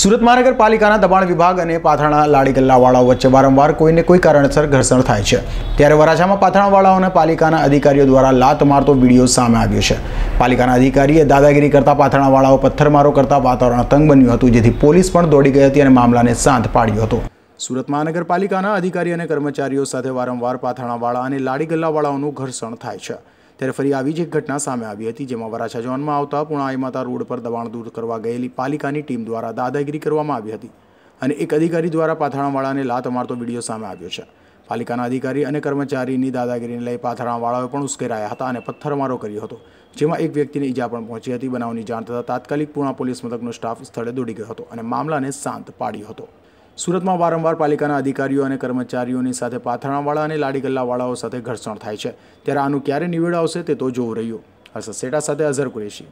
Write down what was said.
સુરત મહાનગરપાલિકાના દબાણ વિભાગ અને પાથાણા લાડી ગલ્લાવાળાઓ વચ્ચે વારંવાર કોઈને કોઈ કારણસર ઘર્ષણ થાય છે ત્યારે વરાછામાં પાથાણાવાળાઓને પાલિકાના અધિકારીઓ દ્વારા લાત મારતો વિડીયો સામે આવ્યો છે પાલિકાના અધિકારીએ દાદાગીરી કરતા પાથાણાવાળાઓ પથ્થરમારો કરતા વાતાવરણ તંગ બન્યું હતું જેથી પોલીસ પણ દોડી ગઈ હતી અને મામલાને શાંત પાડ્યો હતો સુરત મહાનગરપાલિકાના અધિકારી અને કર્મચારીઓ સાથે વારંવાર પાથાણાવાળા અને લાડી ગલ્લાવાળાઓનું ઘર્ષણ થાય છે ત્યારે ફરી આવી જ એક ઘટના સામે આવી હતી જેમાં વરાછા ઝોનમાં આવતા પુણાઈ માતા રોડ પર દબાણ દૂર કરવા ગયેલી પાલિકાની ટીમ દ્વારા દાદાગીરી કરવામાં આવી હતી અને એક અધિકારી દ્વારા પાથાણાવાળાને લાત મારતો વિડીયો સામે આવ્યો છે પાલિકાના અધિકારી અને કર્મચારીની દાદાગીરીને લઈ પાથાણાવાળાઓએ પણ ઉશ્કેરાયા હતા અને પથ્થરમારો કર્યો હતો જેમાં એક વ્યક્તિને ઈજા પણ પહોંચી હતી બનાવની જાણ થતાં તાત્કાલિક પૂણા પોલીસ મથકનો સ્ટાફ સ્થળે દોડી ગયો હતો અને મામલાને શાંત પાડ્યો હતો સુરતમાં વારંવાર પાલિકાના અધિકારીઓ અને કર્મચારીઓની સાથે પાથરણાવાળા અને લાડી ગલ્લાવાળાઓ સાથે ઘર્ષણ થાય છે ત્યારે આનું ક્યારે નિવેડ આવશે તે તો જોવું રહ્યું હર્ષદ સેટા સાથે અઝર કુરેશી